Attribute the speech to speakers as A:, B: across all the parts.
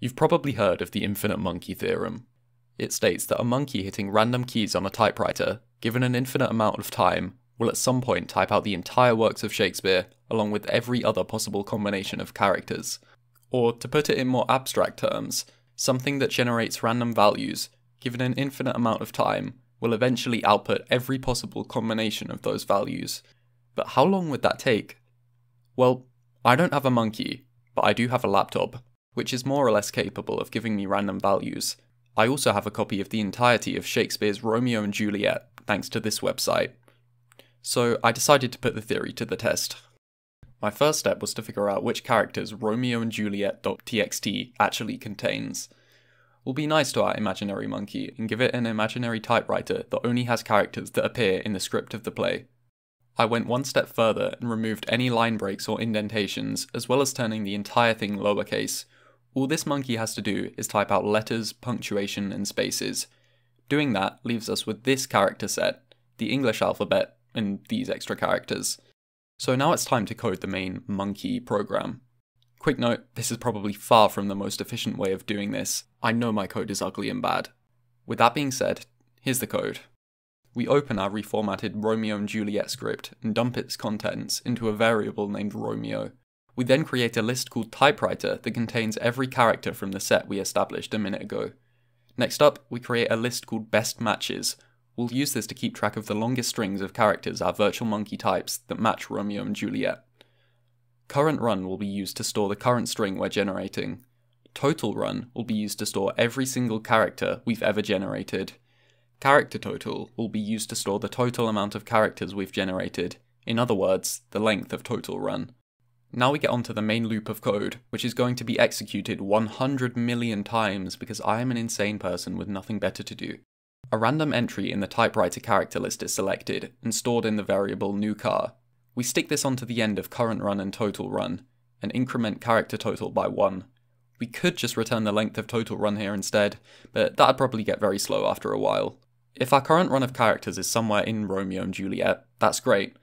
A: You've probably heard of the infinite monkey theorem. It states that a monkey hitting random keys on a typewriter, given an infinite amount of time, will at some point type out the entire works of Shakespeare along with every other possible combination of characters. Or, to put it in more abstract terms, something that generates random values, given an infinite amount of time, will eventually output every possible combination of those values. But how long would that take? Well, I don't have a monkey, but I do have a laptop, which is more or less capable of giving me random values. I also have a copy of the entirety of Shakespeare's Romeo and Juliet, thanks to this website. So I decided to put the theory to the test. My first step was to figure out which characters Romeo and Juliet.txt actually contains. We'll be nice to our imaginary monkey and give it an imaginary typewriter that only has characters that appear in the script of the play. I went one step further and removed any line breaks or indentations, as well as turning the entire thing lowercase, all this monkey has to do is type out letters, punctuation, and spaces. Doing that leaves us with this character set, the English alphabet, and these extra characters. So now it's time to code the main monkey program. Quick note, this is probably far from the most efficient way of doing this. I know my code is ugly and bad. With that being said, here's the code. We open our reformatted Romeo and Juliet script and dump its contents into a variable named Romeo we then create a list called typewriter that contains every character from the set we established a minute ago. Next up, we create a list called best matches. We'll use this to keep track of the longest strings of characters our virtual monkey types that match Romeo and Juliet. Current run will be used to store the current string we're generating. Total run will be used to store every single character we've ever generated. Character total will be used to store the total amount of characters we've generated, in other words, the length of total run. Now we get onto the main loop of code, which is going to be executed 100 million times because I am an insane person with nothing better to do. A random entry in the typewriter character list is selected and stored in the variable new car. We stick this onto the end of current run and total run, and increment character total by 1. We could just return the length of total run here instead, but that'd probably get very slow after a while. If our current run of characters is somewhere in Romeo and Juliet, that's great,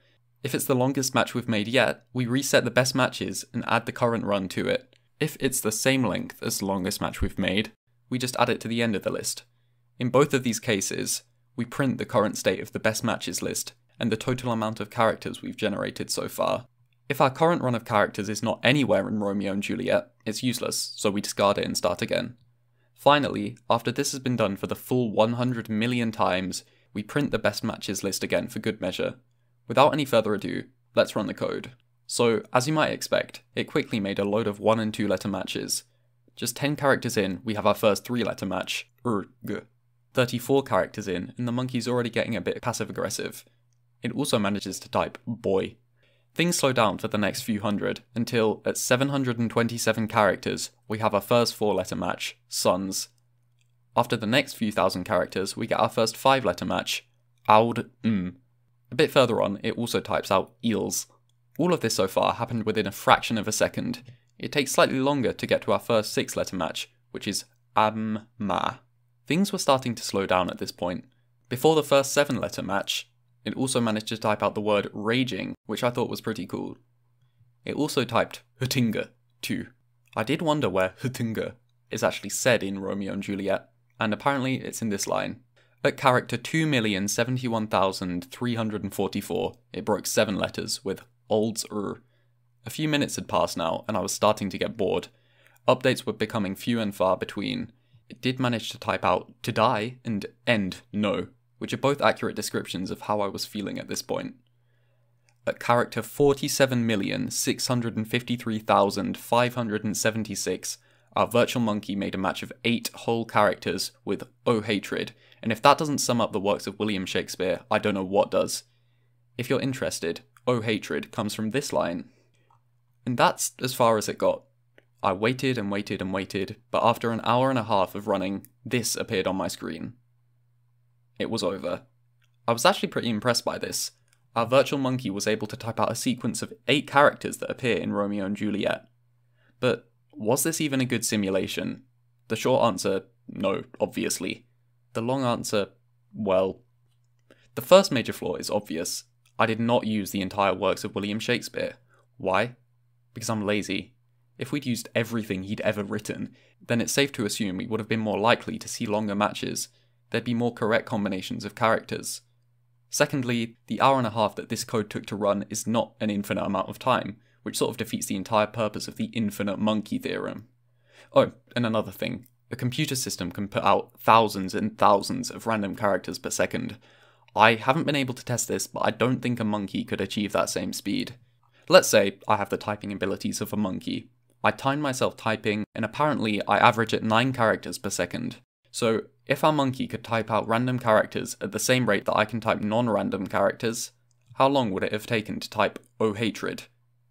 A: if it's the longest match we've made yet, we reset the best matches and add the current run to it. If it's the same length as the longest match we've made, we just add it to the end of the list. In both of these cases, we print the current state of the best matches list and the total amount of characters we've generated so far. If our current run of characters is not anywhere in Romeo and Juliet, it's useless, so we discard it and start again. Finally, after this has been done for the full 100 million times, we print the best matches list again for good measure. Without any further ado, let's run the code. So, as you might expect, it quickly made a load of 1 and 2 letter matches. Just 10 characters in, we have our first 3 letter match, er, 34 characters in, and the monkey's already getting a bit passive aggressive. It also manages to type boy. Things slow down for the next few hundred, until at 727 characters, we have our first 4 letter match, sons. After the next few thousand characters, we get our first 5 letter match, oud m. Hmm. A bit further on, it also types out eels. All of this so far happened within a fraction of a second. It takes slightly longer to get to our first six letter match, which is am ma. Things were starting to slow down at this point. Before the first seven letter match, it also managed to type out the word raging, which I thought was pretty cool. It also typed Hutinga too. I did wonder where Hutinga is actually said in Romeo and Juliet, and apparently it's in this line. At character 2,071,344, it broke seven letters with Olds r. A A few minutes had passed now, and I was starting to get bored. Updates were becoming few and far between. It did manage to type out to die and end no, which are both accurate descriptions of how I was feeling at this point. At character 47,653,576, our virtual monkey made a match of eight whole characters with O oh Hatred, and if that doesn't sum up the works of William Shakespeare, I don't know what does. If you're interested, Oh Hatred comes from this line. And that's as far as it got. I waited and waited and waited, but after an hour and a half of running, this appeared on my screen. It was over. I was actually pretty impressed by this. Our virtual monkey was able to type out a sequence of eight characters that appear in Romeo and Juliet. But was this even a good simulation? The short answer, no, obviously. The long answer, well, the first major flaw is obvious. I did not use the entire works of William Shakespeare. Why? Because I'm lazy. If we'd used everything he'd ever written, then it's safe to assume we would have been more likely to see longer matches. There'd be more correct combinations of characters. Secondly, the hour and a half that this code took to run is not an infinite amount of time, which sort of defeats the entire purpose of the infinite monkey theorem. Oh, and another thing. A computer system can put out thousands and thousands of random characters per second. I haven't been able to test this, but I don't think a monkey could achieve that same speed. Let's say I have the typing abilities of a monkey. I time myself typing, and apparently I average at 9 characters per second. So, if our monkey could type out random characters at the same rate that I can type non-random characters, how long would it have taken to type O hatred?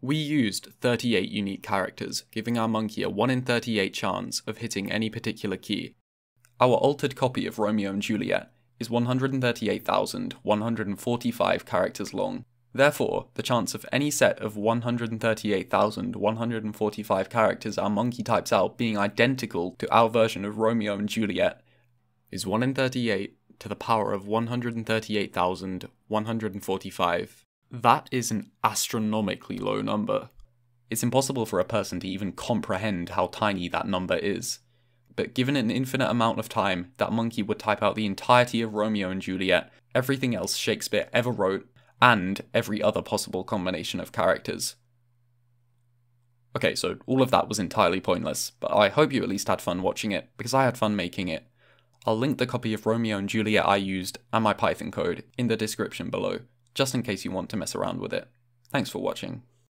A: We used 38 unique characters, giving our monkey a 1 in 38 chance of hitting any particular key. Our altered copy of Romeo and Juliet is 138,145 characters long. Therefore, the chance of any set of 138,145 characters our monkey types out being identical to our version of Romeo and Juliet is 1 in 38 to the power of 138,145. That is an astronomically low number. It's impossible for a person to even comprehend how tiny that number is. But given an infinite amount of time, that monkey would type out the entirety of Romeo and Juliet, everything else Shakespeare ever wrote, and every other possible combination of characters. Okay, so all of that was entirely pointless, but I hope you at least had fun watching it, because I had fun making it. I'll link the copy of Romeo and Juliet I used and my Python code in the description below just in case you want to mess around with it. Thanks for watching.